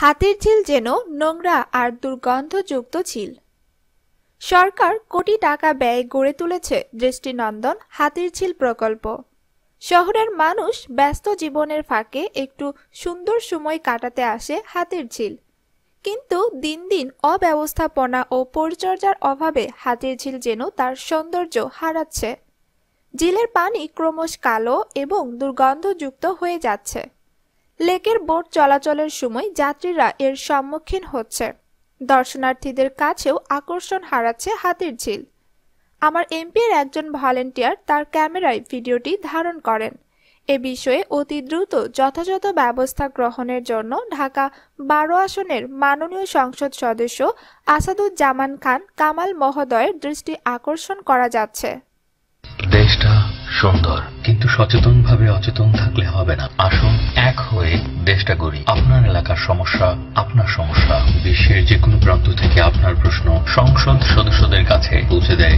হাতির ঝিল যেন নোংরা আর দুর্গন্ধযুক্ত ঝিল সরকার কোটি টাকা ব্যয় গড়ে তুলেছে দৃষ্টিনন্দন হাতির ঝিল প্রকল্প শহরের মানুষ ব্যস্ত জীবনের ফাঁকে একটু সুন্দর সময় কাটাতে আসে হাতির ঝিল কিন্তু দিন দিন অব্যবস্থাপনা ও পরিচর্যার অভাবে হাতির ঝিল যেন তার সৌন্দর্য হারাচ্ছে ঝিলের পানি ক্রমশ কালো এবং দুর্গন্ধযুক্ত হয়ে যাচ্ছে লেকের বোট চলাচলের সময় যাত্রীরা এর সম্মুখীন হচ্ছে দর্শনার্থীদের কাছেও আকর্ষণ হারাচ্ছে হাতির ঝিল আমার এমপির একজন ভলেন্টিয়ার তার ক্যামেরায় ভিডিওটি ধারণ করেন এ বিষয়ে অতি দ্রুত যথাযথ ব্যবস্থা গ্রহণের জন্য ঢাকা বারো আসনের মাননীয় সংসদ সদস্য আসাদুজ্জামান খান কামাল মহোদয়ের দৃষ্টি আকর্ষণ করা যাচ্ছে দেশটা সুন্দর কিন্তু সচেতনভাবে অচেতন থাকলে হবে না আসল চেষ্টা করি আপনার এলাকার সমস্যা আপনার সমস্যা বিশ্বের যে কোনো প্রান্ত থেকে আপনার প্রশ্ন সংসদ সদস্যদের কাছে পৌঁছে দেয়